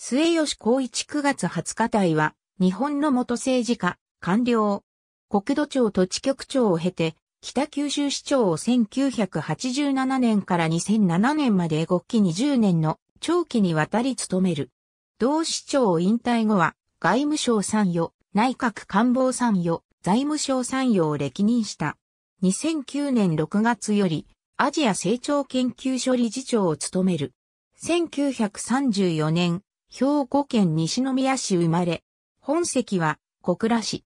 末吉光一9月20日隊は、日本の元政治家、官僚、国土庁土地局長を経て、北九州市長を1987年から2007年まで5期20年の長期にわたり務める。同市長を引退後は、外務省参与、内閣官房参与、財務省参与を歴任した。2009年6月より、アジア成長研究所理事長を務める。1934年、兵庫県西宮市生まれ、本籍は小倉市。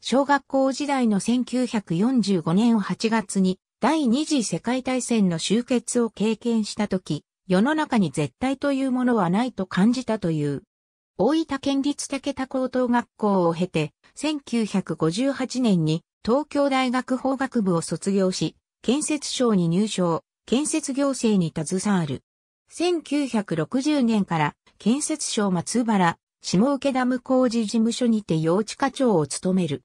小学校時代の1945年8月に第二次世界大戦の終結を経験した時、世の中に絶対というものはないと感じたという。大分県立武田高等学校を経て、1958年に東京大学法学部を卒業し、建設省に入省、建設行政に携わる。1960年から建設省松原、下請ダム工事事務所にて用地課長を務める。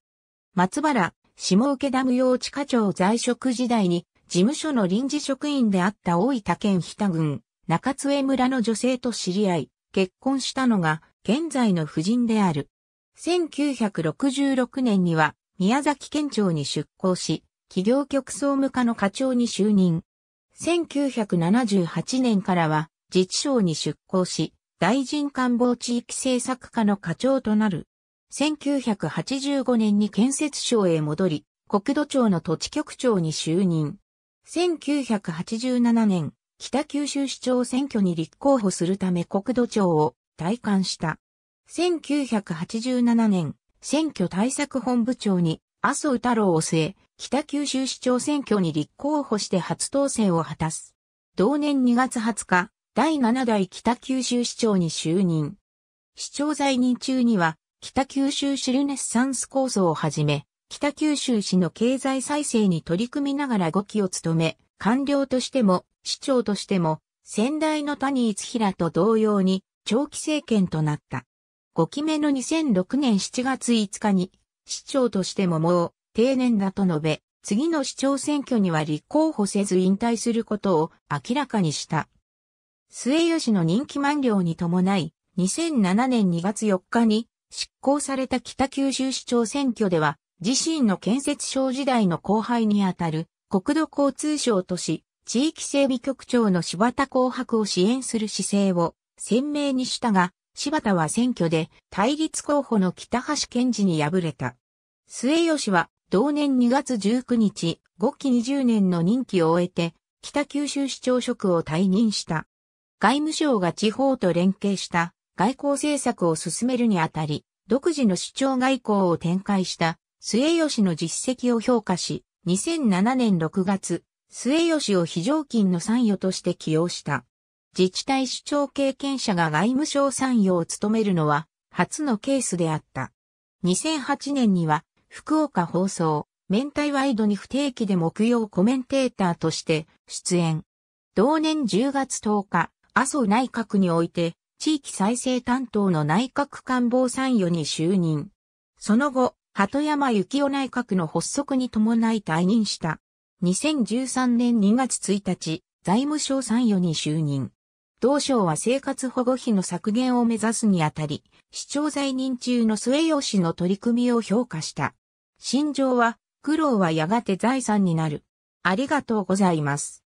松原、下請ダム用地課長在職時代に、事務所の臨時職員であった大分県日田郡、中津江村の女性と知り合い、結婚したのが、現在の夫人である。1966年には、宮崎県庁に出向し、企業局総務課の課長に就任。1978年からは、自治省に出向し、大臣官房地域政策課の課長となる。1985年に建設省へ戻り、国土庁の土地局長に就任。1987年、北九州市長選挙に立候補するため国土庁を退官した。1987年、選挙対策本部長に麻生太郎を据え、北九州市長選挙に立候補して初当選を果たす。同年2月20日、第7代北九州市長に就任。市長在任中には、北九州市ルネッサンス構想をはじめ、北九州市の経済再生に取り組みながら5期を務め、官僚としても、市長としても、先代の谷逸平と同様に、長期政権となった。5期目の2006年7月5日に、市長としてももう、定年だと述べ、次の市長選挙には立候補せず引退することを明らかにした。末吉の任期満了に伴い、2007年2月4日に執行された北九州市長選挙では、自身の建設省時代の後輩にあたる国土交通省とし、地域整備局長の柴田紅白を支援する姿勢を鮮明にしたが、柴田は選挙で対立候補の北橋健治に敗れた。末吉は同年2月19日、5期20年の任期を終えて、北九州市長職を退任した。外務省が地方と連携した外交政策を進めるにあたり、独自の主張外交を展開した末吉の実績を評価し、2007年6月、末吉を非常勤の参与として起用した。自治体主張経験者が外務省参与を務めるのは初のケースであった。2008年には福岡放送、明太ワイドに不定期で木曜コメンテーターとして出演。同年10月10日、麻生内閣において、地域再生担当の内閣官房参与に就任。その後、鳩山幸夫内閣の発足に伴い退任した。2013年2月1日、財務省参与に就任。同省は生活保護費の削減を目指すにあたり、市長在任中の末吉の取り組みを評価した。心情は、苦労はやがて財産になる。ありがとうございます。